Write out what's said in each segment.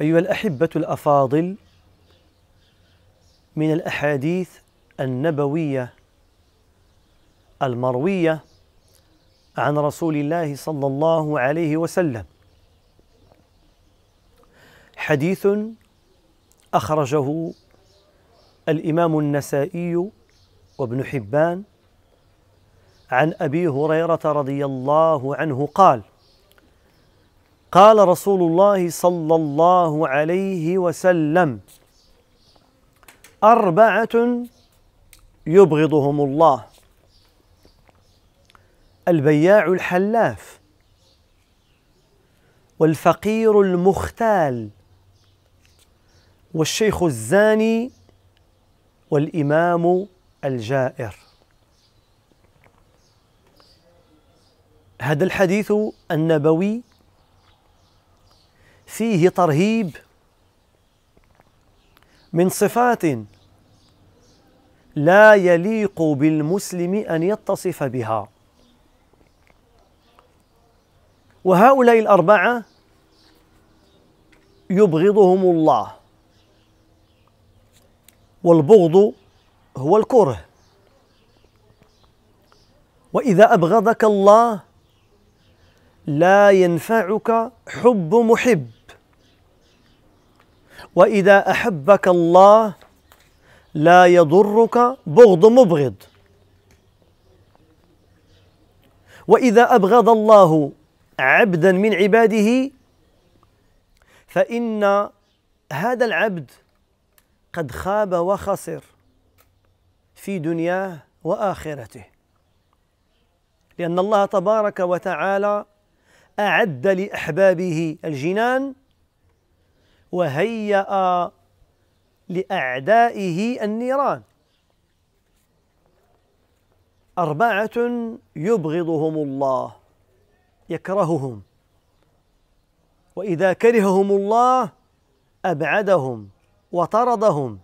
أيها الأحبة الأفاضل من الأحاديث النبوية المروية عن رسول الله صلى الله عليه وسلم حديث أخرجه الإمام النسائي وابن حبان عن أبي هريرة رضي الله عنه قال قال رسول الله صلى الله عليه وسلم أربعة يبغضهم الله البياع الحلاف والفقير المختال والشيخ الزاني والإمام الجائر هذا الحديث النبوي فيه ترهيب من صفات لا يليق بالمسلم ان يتصف بها وهؤلاء الاربعه يبغضهم الله والبغض هو الكره واذا ابغضك الله لا ينفعك حب محب وإذا أحبك الله لا يضرك بغض مبغض وإذا أبغض الله عبدا من عباده فإن هذا العبد قد خاب وخسر في دنياه واخرته لان الله تبارك وتعالى اعد لاحبابه الجنان وهيأ لأعدائه النيران أربعة يبغضهم الله يكرههم وإذا كرههم الله أبعدهم وطردهم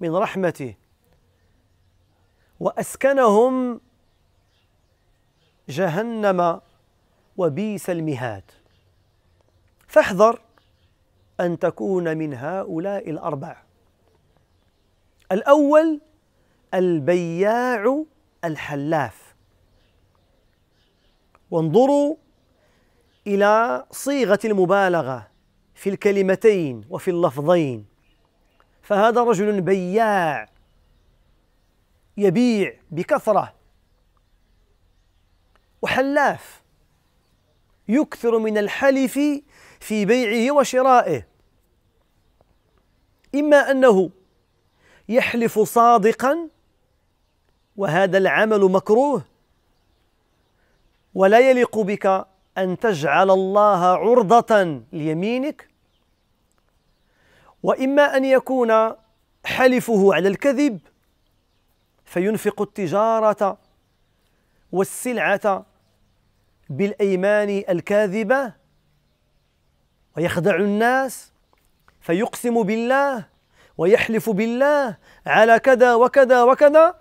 من رحمته وأسكنهم جهنم وبئس المهاد فاحذر أن تكون من هؤلاء الأربعة الأول البياع الحلاف وانظروا إلى صيغة المبالغة في الكلمتين وفي اللفظين فهذا رجل بياع يبيع بكثرة وحلاف يكثر من الحلف في بيعه وشرائه إما أنه يحلف صادقا وهذا العمل مكروه ولا يليق بك أن تجعل الله عرضة ليمينك وإما أن يكون حلفه على الكذب فينفق التجارة والسلعة بالأيمان الكاذبة ويخدع الناس فيقسم بالله ويحلف بالله على كذا وكذا وكذا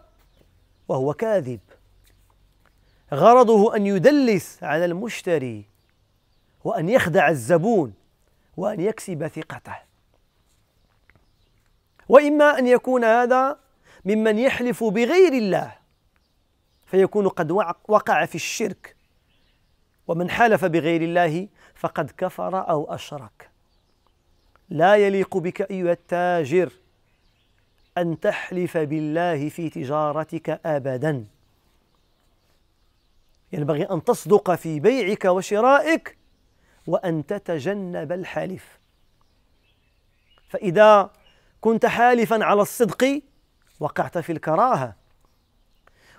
وهو كاذب غرضه ان يدلس على المشتري وان يخدع الزبون وان يكسب ثقته واما ان يكون هذا ممن يحلف بغير الله فيكون قد وقع في الشرك ومن حلف بغير الله فقد كفر أو أشرك لا يليق بك أيها التاجر أن تحلف بالله في تجارتك أبدا ينبغي أن تصدق في بيعك وشرائك وأن تتجنب الحلف فإذا كنت حالفا على الصدق وقعت في الكراهة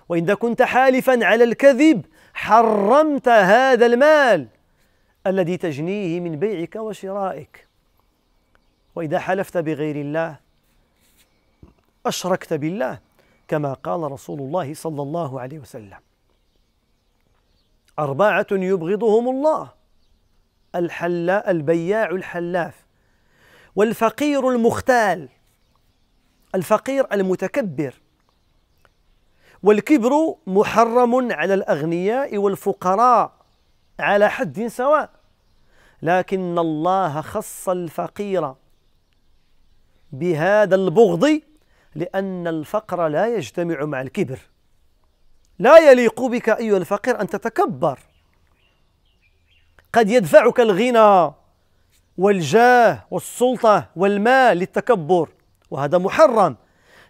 وإذا كنت حالفا على الكذب حرمت هذا المال الذي تجنيه من بيعك وشرائك واذا حلفت بغير الله اشركت بالله كما قال رسول الله صلى الله عليه وسلم اربعه يبغضهم الله الحلا البياع الحلاف والفقير المختال الفقير المتكبر والكبر محرم على الأغنياء والفقراء على حد سواء لكن الله خص الفقير بهذا البغض لأن الفقر لا يجتمع مع الكبر لا يليق بك أيها الفقير أن تتكبر قد يدفعك الغنى والجاه والسلطة والمال للتكبر وهذا محرم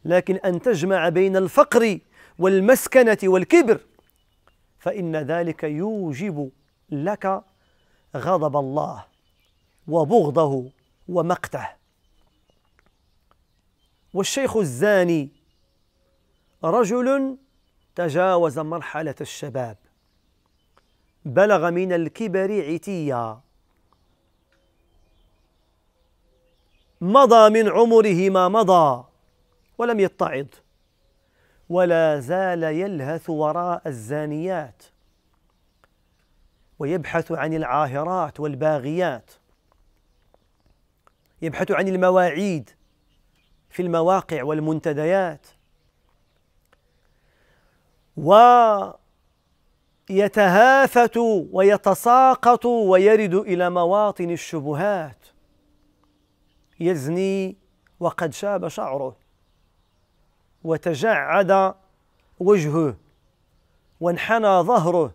لكن أن تجمع بين الفقر والمسكنة والكبر فإن ذلك يوجب لك غضب الله وبغضه ومقته والشيخ الزاني رجل تجاوز مرحلة الشباب بلغ من الكبر عتيا مضى من عمره ما مضى ولم يتعظ ولا زال يلهث وراء الزانيات ويبحث عن العاهرات والباغيات يبحث عن المواعيد في المواقع والمنتديات ويتهافت ويتساقط ويرد الى مواطن الشبهات يزني وقد شاب شعره وتجعد وجهه وانحنى ظهره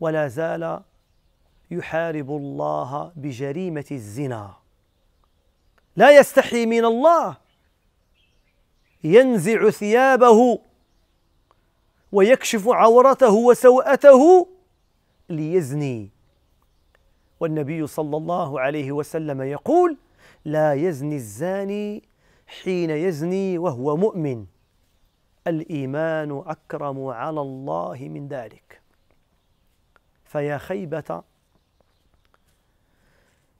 ولا زال يحارب الله بجريمة الزنا لا يستحي من الله ينزع ثيابه ويكشف عورته وسوءته ليزني والنبي صلى الله عليه وسلم يقول لا يزني الزاني حين يزني وهو مؤمن الإيمان أكرم على الله من ذلك فيا خيبة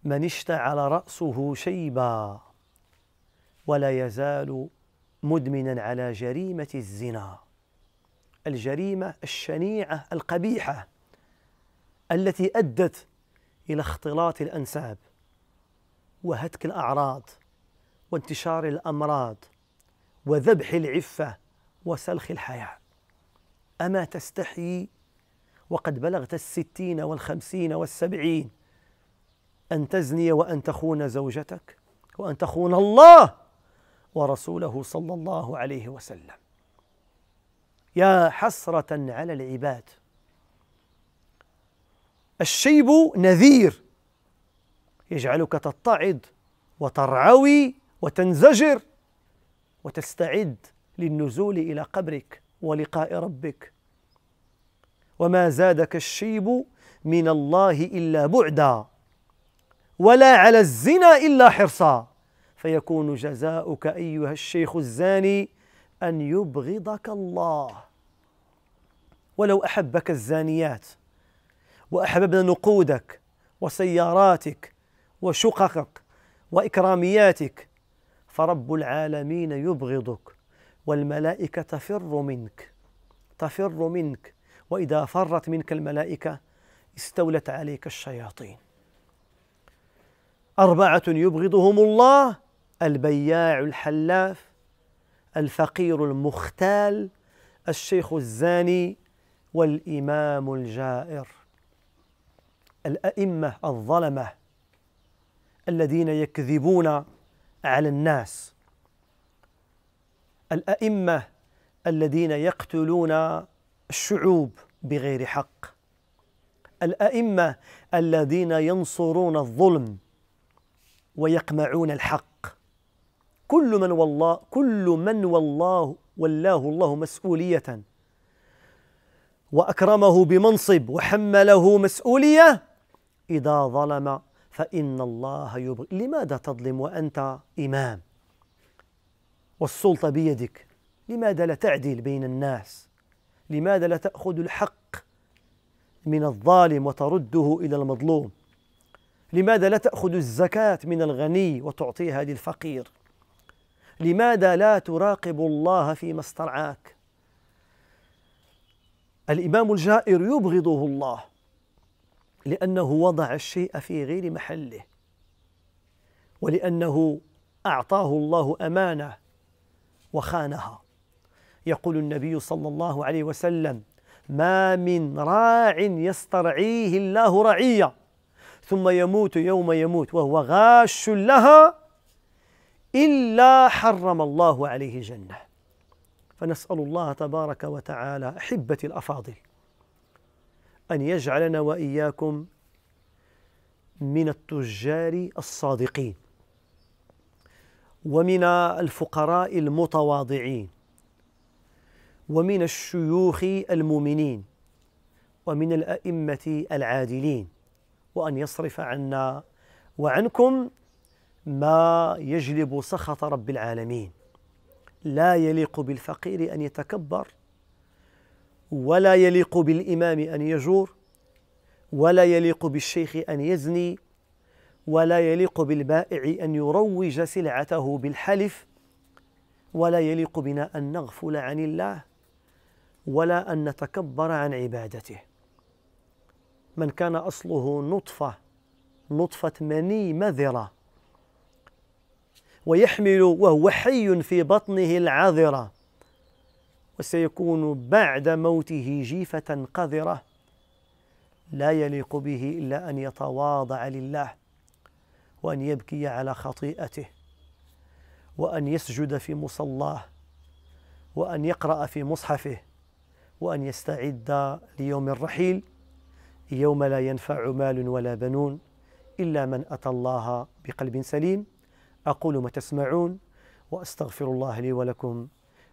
من اشتعل رأسه شيبا ولا يزال مدمنا على جريمة الزنا الجريمة الشنيعة القبيحة التي أدت إلى اختلاط الأنساب وهتك الأعراض وانتشار الامراض وذبح العفه وسلخ الحياه اما تستحيي وقد بلغت الستين والخمسين والسبعين ان تزني وان تخون زوجتك وان تخون الله ورسوله صلى الله عليه وسلم يا حسره على العباد الشيب نذير يجعلك تتعظ وترعوي وتنزجر وتستعد للنزول الى قبرك ولقاء ربك وما زادك الشيب من الله الا بعدا ولا على الزنا الا حرصا فيكون جزاؤك ايها الشيخ الزاني ان يبغضك الله ولو احبك الزانيات واحببنا نقودك وسياراتك وشققك واكرامياتك فرب العالمين يبغضك والملائكة تفر منك تفر منك وإذا فرت منك الملائكة استولت عليك الشياطين أربعة يبغضهم الله البياع الحلاف الفقير المختال الشيخ الزاني والإمام الجائر الأئمة الظلمة الذين يكذبون على الناس الأئمة الذين يقتلون الشعوب بغير حق الأئمة الذين ينصرون الظلم ويقمعون الحق كل من والله كل من والله ولاه الله مسؤولية وأكرمه بمنصب وحمله مسؤولية إذا ظلم فإن الله يبغي لماذا تظلم وأنت إمام والسلطة بيدك لماذا لا تعدل بين الناس لماذا لا تأخذ الحق من الظالم وترده إلى المظلوم لماذا لا تأخذ الزكاة من الغني وتعطيها للفقير لماذا لا تراقب الله فيما استرعاك الإمام الجائر يبغضه الله لأنه وضع الشيء في غير محله ولأنه أعطاه الله أمانة وخانها يقول النبي صلى الله عليه وسلم ما من راع يسترعيه الله رعيه ثم يموت يوم يموت وهو غاش لها إلا حرم الله عليه جنة فنسأل الله تبارك وتعالى أحبتي الأفاضل أن يجعلنا وإياكم من التجار الصادقين ومن الفقراء المتواضعين ومن الشيوخ المؤمنين ومن الأئمة العادلين وأن يصرف عنا وعنكم ما يجلب سخط رب العالمين لا يليق بالفقير أن يتكبر ولا يليق بالإمام أن يجور ولا يليق بالشيخ أن يزني ولا يليق بالبائع أن يروج سلعته بالحلف ولا يليق بنا أن نغفل عن الله ولا أن نتكبر عن عبادته من كان أصله نطفة نطفة مني مذرة ويحمل وهو حي في بطنه العذره وسيكون بعد موته جيفة قذرة لا يليق به إلا أن يتواضع لله وأن يبكي على خطيئته وأن يسجد في مصلاه وأن يقرأ في مصحفه وأن يستعد ليوم الرحيل يوم لا ينفع مال ولا بنون إلا من أتى الله بقلب سليم أقول ما تسمعون وأستغفر الله لي ولكم